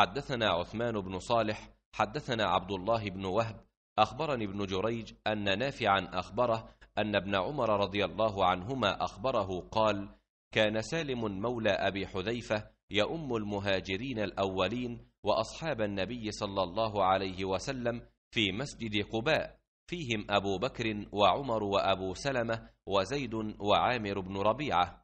حدثنا عثمان بن صالح حدثنا عبد الله بن وهب أخبرني ابن جريج أن نافعا أخبره أن ابن عمر رضي الله عنهما أخبره قال كان سالم مولى أبي حذيفة يؤم المهاجرين الأولين وأصحاب النبي صلى الله عليه وسلم في مسجد قباء فيهم أبو بكر وعمر وأبو سلمة وزيد وعامر بن ربيعة